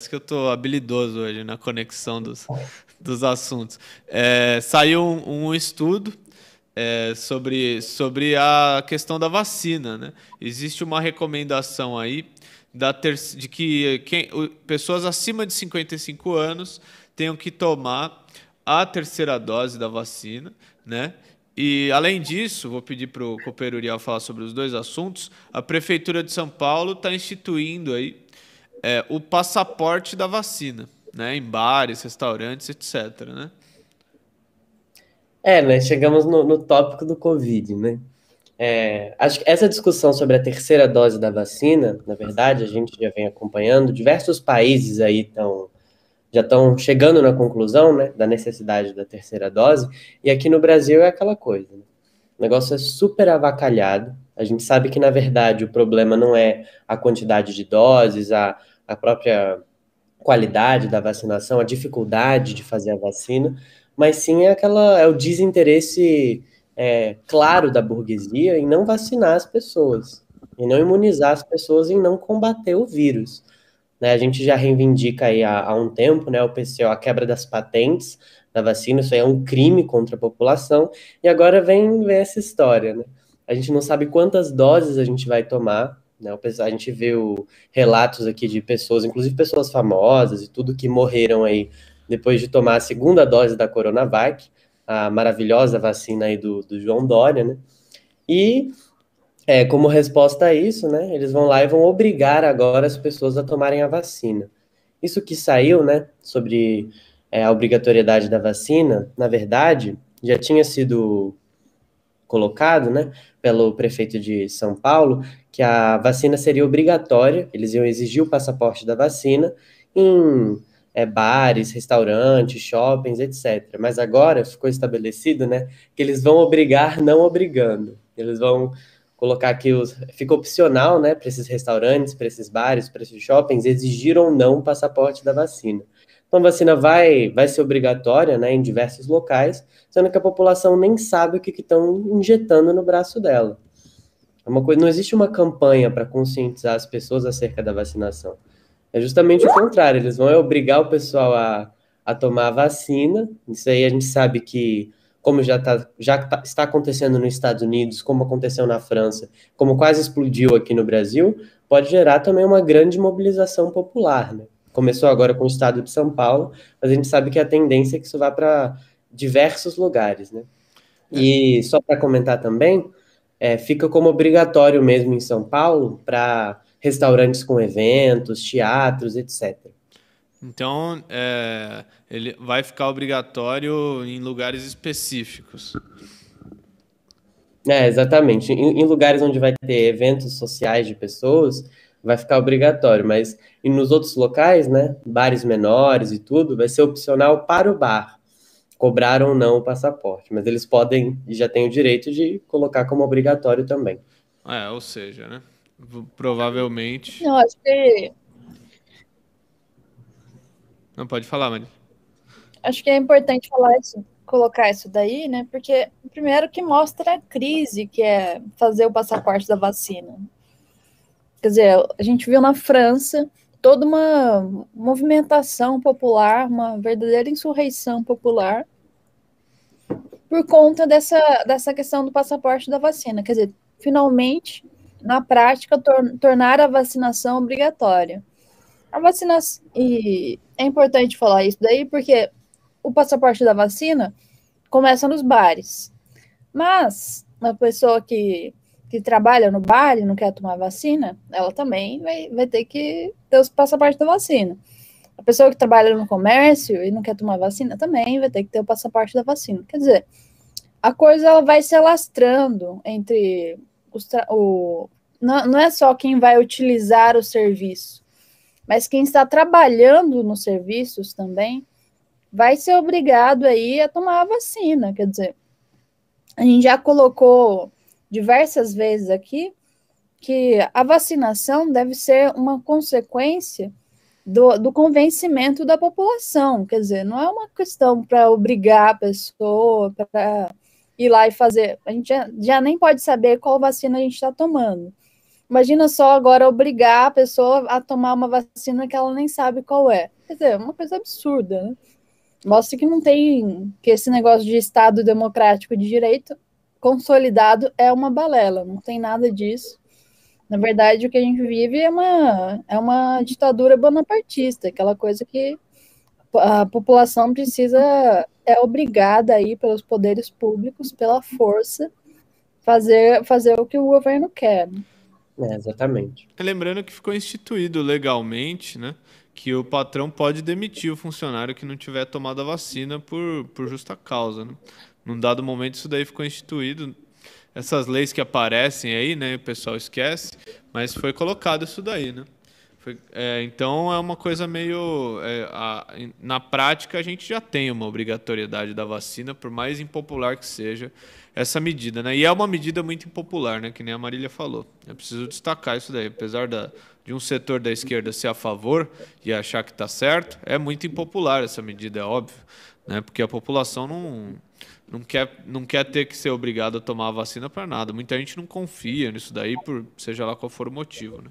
Parece que eu estou habilidoso hoje na conexão dos, dos assuntos. É, saiu um, um estudo é, sobre, sobre a questão da vacina, né? Existe uma recomendação aí da ter, de que quem, pessoas acima de 55 anos tenham que tomar a terceira dose da vacina, né? E, além disso, vou pedir para o Cooper Uriel falar sobre os dois assuntos. A Prefeitura de São Paulo está instituindo aí é, o passaporte da vacina, né? Em bares, restaurantes, etc. Né? É, né? Chegamos no, no tópico do Covid, né? É, acho que essa discussão sobre a terceira dose da vacina, na verdade, a gente já vem acompanhando, diversos países aí estão já estão chegando na conclusão né, da necessidade da terceira dose, e aqui no Brasil é aquela coisa. Né? O negócio é super avacalhado. A gente sabe que, na verdade, o problema não é a quantidade de doses, a, a própria qualidade da vacinação, a dificuldade de fazer a vacina, mas sim é aquela é o desinteresse é, claro da burguesia em não vacinar as pessoas, em não imunizar as pessoas, em não combater o vírus. Né, a gente já reivindica aí há, há um tempo, né, o PCO, a quebra das patentes da vacina, isso aí é um crime contra a população, e agora vem, vem essa história, né? A gente não sabe quantas doses a gente vai tomar, né? A gente viu relatos aqui de pessoas, inclusive pessoas famosas e tudo, que morreram aí depois de tomar a segunda dose da Coronavac, a maravilhosa vacina aí do, do João Dória, né? E é, como resposta a isso, né, eles vão lá e vão obrigar agora as pessoas a tomarem a vacina. Isso que saiu, né, sobre é, a obrigatoriedade da vacina, na verdade, já tinha sido colocado, né, pelo prefeito de São Paulo, que a vacina seria obrigatória, eles iam exigir o passaporte da vacina em é, bares, restaurantes, shoppings, etc. Mas agora ficou estabelecido, né, que eles vão obrigar não obrigando. Eles vão colocar que os fica opcional, né, para esses restaurantes, para esses bares, para esses shoppings exigir ou não o passaporte da vacina. Então, a vacina vai, vai ser obrigatória né, em diversos locais, sendo que a população nem sabe o que estão injetando no braço dela. É uma coisa, não existe uma campanha para conscientizar as pessoas acerca da vacinação. É justamente o contrário, eles vão obrigar o pessoal a, a tomar a vacina. Isso aí a gente sabe que, como já, tá, já tá, está acontecendo nos Estados Unidos, como aconteceu na França, como quase explodiu aqui no Brasil, pode gerar também uma grande mobilização popular. Né? Começou agora com o estado de São Paulo, mas a gente sabe que a tendência é que isso vá para diversos lugares. Né? É. E só para comentar também, é, fica como obrigatório mesmo em São Paulo para restaurantes com eventos, teatros, etc. Então, é, ele vai ficar obrigatório em lugares específicos. É, exatamente. Em, em, lugares onde vai ter eventos sociais de pessoas, vai ficar obrigatório, mas e nos outros locais, né, bares menores e tudo, vai ser opcional para o bar cobrar ou não o passaporte, mas eles podem e já têm o direito de colocar como obrigatório também. É, ou seja, né? Provavelmente. Não, acho que. Não pode falar, Mani. Acho que é importante falar isso, colocar isso daí, né? Porque primeiro que mostra a crise que é fazer o passaporte da vacina. Quer dizer, a gente viu na França toda uma movimentação popular, uma verdadeira insurreição popular por conta dessa, dessa questão do passaporte da vacina. Quer dizer, finalmente, na prática, tor tornar a vacinação obrigatória. A vacina, e é importante falar isso daí, porque o passaporte da vacina começa nos bares. Mas a pessoa que que trabalha no baile, não quer tomar vacina, ela também vai, vai ter que ter os passaporte da vacina. A pessoa que trabalha no comércio e não quer tomar vacina também vai ter que ter o passaporte da vacina. Quer dizer, a coisa ela vai se alastrando entre os o não, não é só quem vai utilizar o serviço, mas quem está trabalhando nos serviços também vai ser obrigado aí a tomar a vacina. Quer dizer, a gente já colocou diversas vezes aqui, que a vacinação deve ser uma consequência do, do convencimento da população. Quer dizer, não é uma questão para obrigar a pessoa, para ir lá e fazer. A gente já, já nem pode saber qual vacina a gente está tomando. Imagina só agora obrigar a pessoa a tomar uma vacina que ela nem sabe qual é. Quer dizer, é uma coisa absurda, né? Mostra que não tem que esse negócio de Estado democrático de direito consolidado é uma balela, não tem nada disso. Na verdade, o que a gente vive é uma, é uma ditadura bonapartista, aquela coisa que a população precisa, é obrigada aí pelos poderes públicos, pela força, fazer, fazer o que o governo quer. Né? É, exatamente. Lembrando que ficou instituído legalmente, né? Que o patrão pode demitir o funcionário que não tiver tomado a vacina por, por justa causa, né? num dado momento isso daí ficou instituído. Essas leis que aparecem aí, né, o pessoal esquece, mas foi colocado isso daí, né? Foi, é, então é uma coisa meio é, a, na prática a gente já tem uma obrigatoriedade da vacina, por mais impopular que seja essa medida, né? E é uma medida muito impopular, né? Que nem a Marília falou. É preciso destacar isso daí, apesar da, de um setor da esquerda ser a favor e achar que está certo, é muito impopular essa medida, é óbvio, né? Porque a população não não quer, não quer ter que ser obrigado a tomar a vacina para nada. Muita gente não confia nisso daí, por seja lá qual for o motivo, né?